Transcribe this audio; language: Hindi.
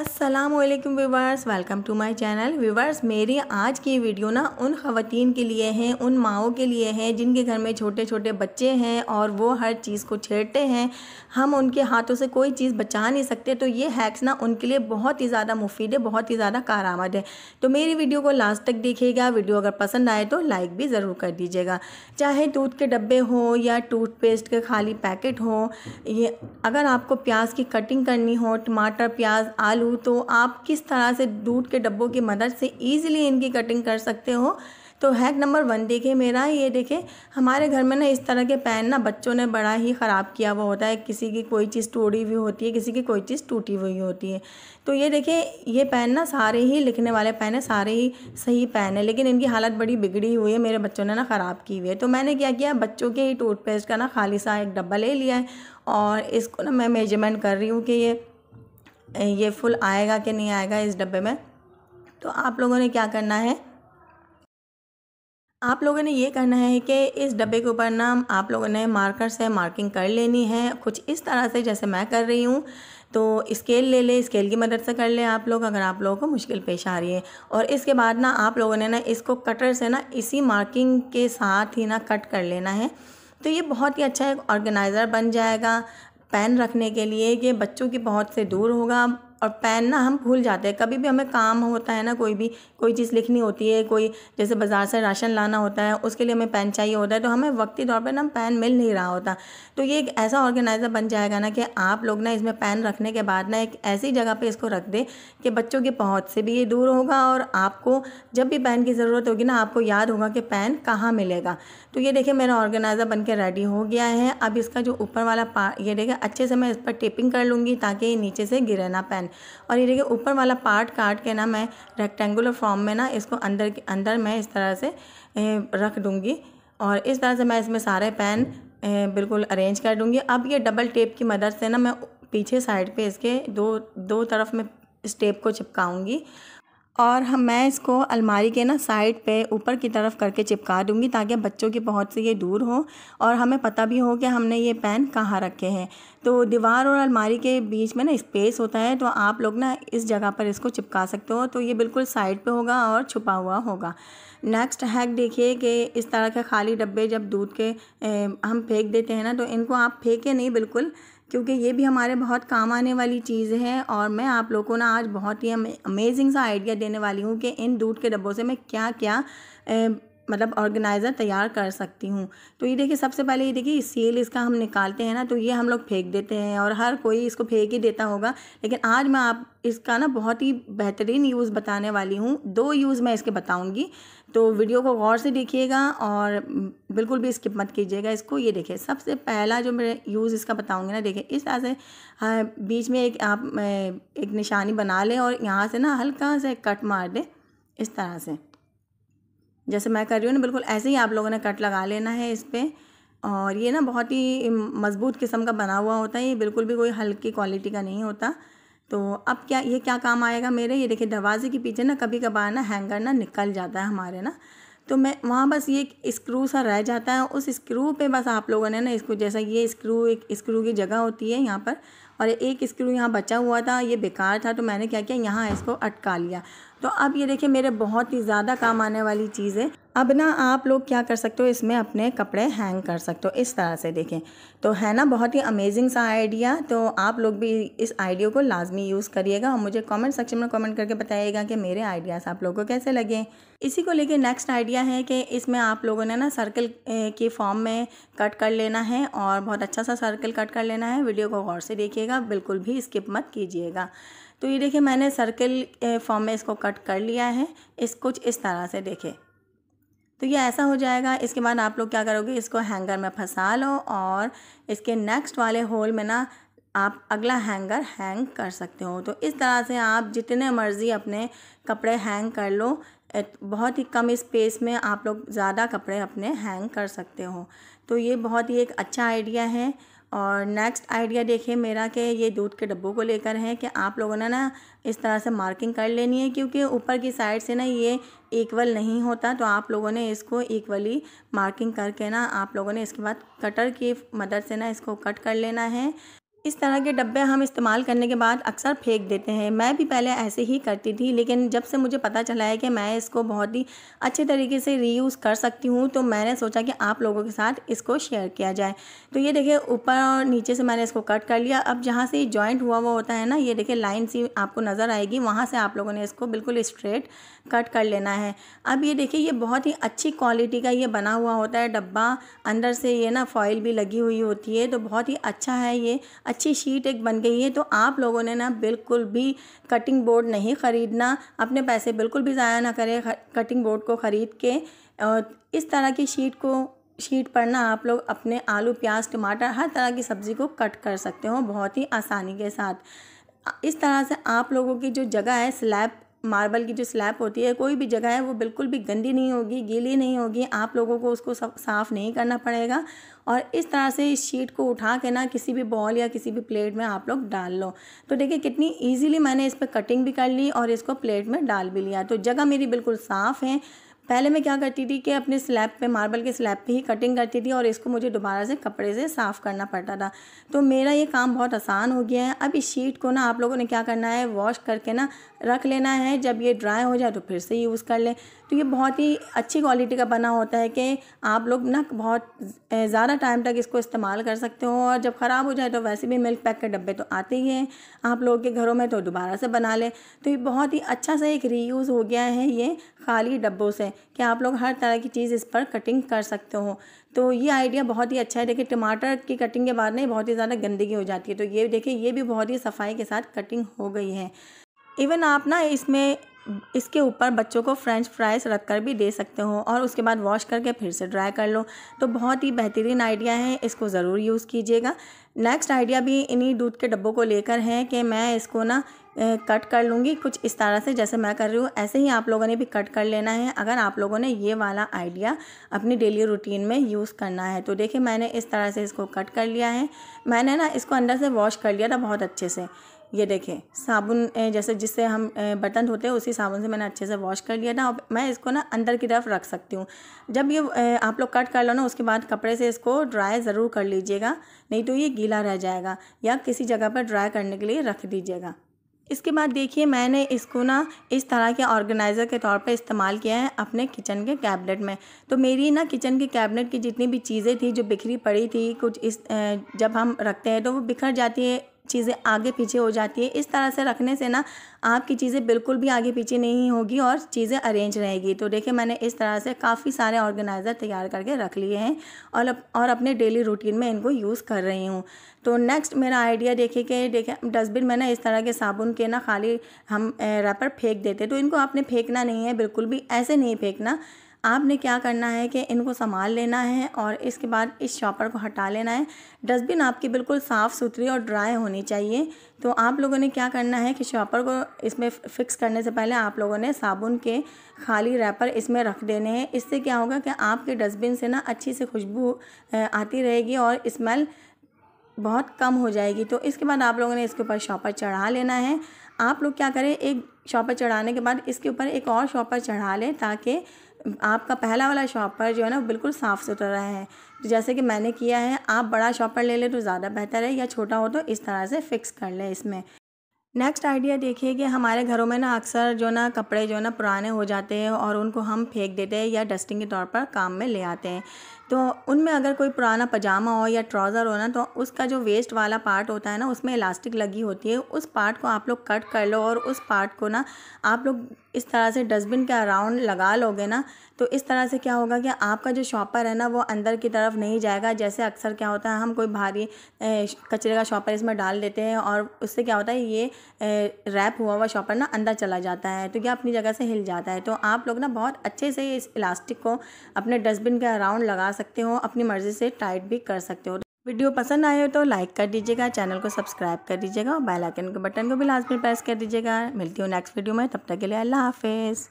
Aslam viewers welcome to my channel viewers मेरी आज की वीडियो ना उन खातन के लिए हैं उन माओं के लिए हैं जिनके घर में छोटे छोटे बच्चे हैं और वो हर चीज़ को छेड़ते हैं हम उनके हाथों से कोई चीज़ बचा नहीं सकते तो ये हैक्स ना उनके लिए बहुत ही ज़्यादा मुफीद है बहुत ही ज़्यादा आमद है तो मेरी वीडियो को लास्ट तक देखिएगा वीडियो अगर पसंद आए तो लाइक भी ज़रूर कर दीजिएगा चाहे दूध के डब्बे हो या टूथपेस्ट के खाली पैकेट हो ये अगर आपको प्याज की कटिंग करनी हो टमाटर प्याज आलू दूँ तो आप किस तरह से दूध के डब्बों की मदद से ईजिली इनकी कटिंग कर सकते हो तो हैक नंबर वन देखिए मेरा ये देखिए हमारे घर में ना इस तरह के पैन ना बच्चों ने बड़ा ही ख़राब किया हुआ होता है किसी की कोई चीज़ तोड़ी हुई होती है किसी की कोई चीज़ टूटी हुई होती है तो ये देखिए ये पेन ना सारे ही लिखने वाले पेन है सारे ही सही पेन है लेकिन इनकी हालत बड़ी बिगड़ी हुई है मेरे बच्चों ने ना ख़राब की हुई है तो मैंने क्या किया बच्चों के ही टूथपेस्ट का ना खाली सा एक डब्बा ले लिया है और इसको ना मैं मेजरमेंट कर रही हूँ कि ये ये फुल आएगा कि नहीं आएगा इस डब्बे में तो आप लोगों ने क्या करना है आप लोगों ने ये करना है कि इस डब्बे के ऊपर ना आप लोगों ने मार्कर से मार्किंग कर लेनी है कुछ इस तरह से जैसे मैं कर रही हूँ तो स्केल ले ले स्केल की मदद से कर ले आप लोग अगर आप लोगों को मुश्किल पेश आ रही है और इसके बाद ना आप लोगों ने ना इसको कटर से ना इसी मार्किंग के साथ ही ना कट कर लेना है तो ये बहुत ही अच्छा एक ऑर्गेनाइज़र बन जाएगा पेन रखने के लिए ये बच्चों की पहुँच से दूर होगा और पेन ना हम भूल जाते हैं कभी भी हमें काम होता है ना कोई भी कोई चीज़ लिखनी होती है कोई जैसे बाज़ार से राशन लाना होता है उसके लिए हमें पेन चाहिए होता है तो हमें वक्ती तौर पर ना पेन मिल नहीं रहा होता तो ये एक ऐसा ऑर्गेनाइज़र बन जाएगा ना कि आप लोग ना इसमें पेन रखने के बाद ना एक ऐसी जगह पर इसको रख दें कि बच्चों की पहुँच से भी ये दूर होगा और आपको जब भी पेन की ज़रूरत होगी ना आपको याद होगा कि पेन कहाँ मिलेगा तो ये देखिए मेरा ऑर्गेनाइज़र बन के रेडी हो गया है अब इसका जो ऊपर वाला पार्ट ये देखिए अच्छे से मैं इस पर टेपिंग कर लूँगी ताकि नीचे से गिरे ना पेन और ये देखिए ऊपर वाला पार्ट काट के ना मैं रेक्टेंगुलर फॉर्म में ना इसको अंदर के अंदर मैं इस तरह से रख दूँगी और इस तरह से मैं इसमें सारे पैन बिल्कुल अरेंज कर दूँगी अब ये डबल टेप की मदद से ना मैं पीछे साइड पे इसके दो दो तरफ में इस टेप को चिपकाऊंगी और हम मैं इसको अलमारी के ना साइड पे ऊपर की तरफ करके चिपका दूंगी ताकि बच्चों की पहुंच से ये दूर हो और हमें पता भी हो कि हमने ये पेन कहाँ रखे हैं तो दीवार और अलमारी के बीच में ना स्पेस होता है तो आप लोग ना इस जगह पर इसको चिपका सकते हो तो ये बिल्कुल साइड पे होगा और छुपा हुआ होगा नेक्स्ट हैक देखिए कि इस तरह के खाली डब्बे जब दूध के हम फेंक देते हैं ना तो इनको आप फेंके नहीं बिल्कुल क्योंकि ये भी हमारे बहुत काम आने वाली चीज़ है और मैं आप लोगों को ना आज बहुत ही अमेजिंग सा आइडिया देने वाली हूँ कि इन दूध के डब्बों से मैं क्या क्या ए, मतलब ऑर्गेनाइज़र तैयार कर सकती हूँ तो ये देखिए सबसे पहले ये देखिए सील इसका हम निकालते हैं ना तो ये हम लोग फेंक देते हैं और हर कोई इसको फेंक ही देता होगा लेकिन आज मैं आप इसका ना बहुत ही बेहतरीन यूज़ बताने वाली हूँ दो यूज़ मैं इसके बताऊँगी तो वीडियो को गौर से देखिएगा और बिल्कुल भी स्किप मत कीजिएगा इसको ये देखिए सबसे पहला जो मैं यूज़ इसका बताऊँगी ना देखिए इस तरह से हाँ, बीच में एक आप एक निशानी बना लें और यहाँ से ना हल्का से कट मार दें इस तरह से जैसे मैं कर रही हूँ ना बिल्कुल ऐसे ही आप लोगों ने कट लगा लेना है इस पर और ये ना बहुत ही मज़बूत किस्म का बना हुआ होता है ये बिल्कुल भी कोई हल्की क्वालिटी का नहीं होता तो अब क्या ये क्या काम आएगा मेरे ये देखिए दरवाजे के पीछे ना कभी कभार ना हैंगर ना निकल जाता है हमारे ना तो मैं वहाँ बस ये एक स्क्रू सा रह जाता है उस स्क्रू पे बस आप लोगों ने ना इसको जैसा ये स्क्रू एक स्क्रू की जगह होती है यहाँ पर और एक स्क्रू यहाँ बचा हुआ था ये बेकार था तो मैंने क्या किया यहाँ इसको अटका लिया तो अब ये देखिए मेरे बहुत ही ज़्यादा काम आने वाली चीज़ है अब ना आप लोग क्या कर सकते हो इसमें अपने कपड़े हैंग कर सकते हो इस तरह से देखें तो है ना बहुत ही अमेजिंग सा आइडिया तो आप लोग भी इस आइडिया को लाजमी यूज़ करिएगा और मुझे कमेंट सेक्शन में कमेंट करके बताइएगा कि मेरे आइडियाज़ आप लोगों को कैसे लगे इसी को लेके नेक्स्ट आइडिया है कि इसमें आप लोगों ने ना सर्कल के फॉर्म में कट कर लेना है और बहुत अच्छा सा सर्कल कट कर लेना है वीडियो को गौर से देखिएगा बिल्कुल भी स्किप मत कीजिएगा तो ये देखिए मैंने सर्कल फॉर्म में इसको कट कर लिया है इस कुछ इस तरह से देखिए तो ये ऐसा हो जाएगा इसके बाद आप लोग क्या करोगे इसको हैंगर में फंसा लो और इसके नेक्स्ट वाले होल में ना आप अगला हैंगर हैंग कर सकते हो तो इस तरह से आप जितने मर्ज़ी अपने कपड़े हैंग कर लो बहुत ही कम स्पेस में आप लोग ज़्यादा कपड़े अपने हैंग कर सकते हो तो ये बहुत ही एक अच्छा आइडिया है और नेक्स्ट आइडिया देखिए मेरा कि ये दूध के डब्बों को लेकर है कि आप लोगों ने ना इस तरह से मार्किंग कर लेनी है क्योंकि ऊपर की साइड से ना ये इक्वल नहीं होता तो आप लोगों ने इसको इक्वली मार्किंग करके ना आप लोगों ने इसके बाद कटर की मदद से ना इसको कट कर लेना है इस तरह के डब्बे हम इस्तेमाल करने के बाद अक्सर फेंक देते हैं मैं भी पहले ऐसे ही करती थी लेकिन जब से मुझे पता चला है कि मैं इसको बहुत ही अच्छे तरीके से रीयूज़ कर सकती हूँ तो मैंने सोचा कि आप लोगों के साथ इसको शेयर किया जाए तो ये देखिए ऊपर और नीचे से मैंने इसको कट कर लिया अब जहाँ से जॉइंट हुआ हुआ होता है ना ये देखिए लाइन सी आपको नज़र आएगी वहाँ से आप लोगों ने इसको बिल्कुल स्ट्रेट कट कर लेना है अब ये देखिए ये बहुत ही अच्छी क्वालिटी का ये बना हुआ होता है डब्बा अंदर से ये ना फॉइल भी लगी हुई होती है तो बहुत ही अच्छा है ये अच्छी शीट एक बन गई है तो आप लोगों ने ना बिल्कुल भी कटिंग बोर्ड नहीं ख़रीदना अपने पैसे बिल्कुल भी ज़ाया ना करें कटिंग बोर्ड को ख़रीद के और इस तरह की शीट को शीट पर ना आप लोग अपने आलू प्याज टमाटर हर तरह की सब्ज़ी को कट कर सकते हो बहुत ही आसानी के साथ इस तरह से आप लोगों की जो जगह है स्लैब मार्बल की जो स्लैब होती है कोई भी जगह है वो बिल्कुल भी गंदी नहीं होगी गीली नहीं होगी आप लोगों को उसको साफ़ नहीं करना पड़ेगा और इस तरह से इस शीट को उठा के ना किसी भी बॉल या किसी भी प्लेट में आप लोग डाल लो तो देखिए कितनी ईजिली मैंने इस पर कटिंग भी कर ली और इसको प्लेट में डाल भी लिया तो जगह मेरी बिल्कुल साफ़ है पहले मैं क्या करती थी कि अपने स्लैब पे मार्बल के स्लैब पे ही कटिंग करती थी और इसको मुझे दोबारा से कपड़े से साफ़ करना पड़ता था तो मेरा ये काम बहुत आसान हो गया है अब इस शीट को ना आप लोगों ने क्या करना है वॉश करके ना रख लेना है जब ये ड्राई हो जाए तो फिर से यूज़ कर लें तो ये बहुत ही अच्छी क्वालिटी का बना होता है कि आप लोग ना बहुत ज़्यादा टाइम तक इसको इस्तेमाल कर सकते हो और जब ख़राब हो जाए तो वैसे भी मिल्क पैक के डब्बे तो आते ही हैं आप लोगों के घरों में तो दोबारा से बना लें तो ये बहुत ही अच्छा सा एक रीयूज़ हो गया है ये खाली डब्बों से कि आप लोग हर तरह की चीज़ इस पर कटिंग कर सकते हो तो ये आइडिया बहुत ही अच्छा है देखिए टमाटर की कटिंग के बाद नहीं बहुत ही ज़्यादा गंदगी हो जाती है तो ये देखिए ये भी बहुत ही सफाई के साथ कटिंग हो गई है इवन आप ना इसमें इसके ऊपर बच्चों को फ्रेंच फ्राइज़ रख कर भी दे सकते हो और उसके बाद वॉश करके फिर से ड्राई कर लो तो बहुत ही बेहतरीन आइडिया है इसको ज़रूर यूज़ कीजिएगा नेक्स्ट आइडिया भी इन्हीं दूध के डब्बों को लेकर है कि मैं इसको ना कट कर लूँगी कुछ इस तरह से जैसे मैं कर रही हूँ ऐसे ही आप लोगों ने भी कट कर लेना है अगर आप लोगों ने ये वाला आइडिया अपनी डेली रूटीन में यूज़ करना है तो देखिए मैंने इस तरह से इसको कट कर लिया है मैंने ना इसको अंदर से वॉश कर लिया था बहुत अच्छे से ये देखें साबुन जैसे जिससे हम बर्तन धोते हैं उसी साबुन से मैंने अच्छे से वॉश कर लिया था और मैं इसको ना अंदर की तरफ रख सकती हूँ जब ये आप लोग कट कर लो ना उसके बाद कपड़े से इसको ड्राई ज़रूर कर लीजिएगा नहीं तो ये गीला रह जाएगा या किसी जगह पर ड्राई करने के लिए रख दीजिएगा इसके बाद देखिए मैंने इसको ना इस तरह के ऑर्गेनाइज़र के तौर पर इस्तेमाल किया है अपने किचन के कैबिनेट में तो मेरी ना किचन के कैबिनेट की जितनी भी चीज़ें थी जो बिखरी पड़ी थी कुछ इस जब हम रखते हैं तो वो बिखर जाती है चीज़ें आगे पीछे हो जाती है इस तरह से रखने से ना आपकी चीज़ें बिल्कुल भी आगे पीछे नहीं होगी और चीज़ें अरेंज रहेगी तो देखिए मैंने इस तरह से काफ़ी सारे ऑर्गेनाइज़र तैयार करके रख लिए हैं और अप, और अपने डेली रूटीन में इनको यूज़ कर रही हूँ तो नेक्स्ट मेरा आइडिया देखिए कि देखिए डस्टबिन में ना इस तरह के साबुन के ना खाली हम रैपर फेंक देते तो इनको आपने फेंकना नहीं है बिल्कुल भी ऐसे नहीं फेंकना आपने क्या करना है कि इनको संभाल लेना है और इसके बाद इस शॉपर को हटा लेना है डस्टबिन आपकी बिल्कुल साफ़ सुथरी और ड्राई होनी चाहिए तो आप लोगों ने क्या करना है कि शॉपर को इसमें फ़िक्स करने से पहले आप लोगों ने साबुन के खाली रैपर इसमें रख देने हैं इससे क्या होगा कि आपके डस्टबिन से ना अच्छी से खुशबू आती रहेगी और इस्मेल बहुत कम हो जाएगी तो इसके बाद आप लोगों ने इसके ऊपर शॉपर चढ़ा लेना है आप लोग क्या करें एक शॉपर चढ़ाने के बाद इसके ऊपर एक और शॉपर चढ़ा लें ताकि आपका पहला वाला शॉपर जो है ना बिल्कुल साफ़ सुथरा है तो जैसे कि मैंने किया है आप बड़ा शॉपर ले लें तो ज़्यादा बेहतर है या छोटा हो तो इस तरह से फ़िक्स कर लें इसमें नेक्स्ट आइडिया देखिए कि हमारे घरों में ना अक्सर जो ना कपड़े जो ना पुराने हो जाते हैं और उनको हम फेंक देते हैं या डस्टिंग के तौर पर काम में ले आते हैं तो उनमें अगर कोई पुराना पजामा हो या ट्राउज़र हो ना तो उसका जो वेस्ट वाला पार्ट होता है ना उसमें इलास्टिक लगी होती है उस पार्ट को आप लोग कट कर लो और उस पार्ट को ना आप लोग इस तरह से डस्टबिन के अराउंड लगा लोगे ना तो इस तरह से क्या होगा कि आपका जो शॉपर है ना वो अंदर की तरफ नहीं जाएगा जैसे अक्सर क्या होता है हम कोई भारी कचरे का शॉपर इसमें डाल देते हैं और उससे क्या होता है ये रैप हुआ हुआ शॉपर ना अंदर चला जाता है तो यह अपनी जगह से हिल जाता है तो आप लोग ना बहुत अच्छे से इस इलास्टिक को अपने डस्टबिन के अराउंड लगा सकते हो अपनी मर्ज़ी से टाइट भी कर सकते हो वीडियो पसंद आए हो तो लाइक कर दीजिएगा चैनल को सब्सक्राइब कर दीजिएगा और बेल आइकन के बटन को भी लाजमी प्रेस कर दीजिएगा मिलती हूँ नेक्स्ट वीडियो में तब तक के लिए अल्लाह हाफिज़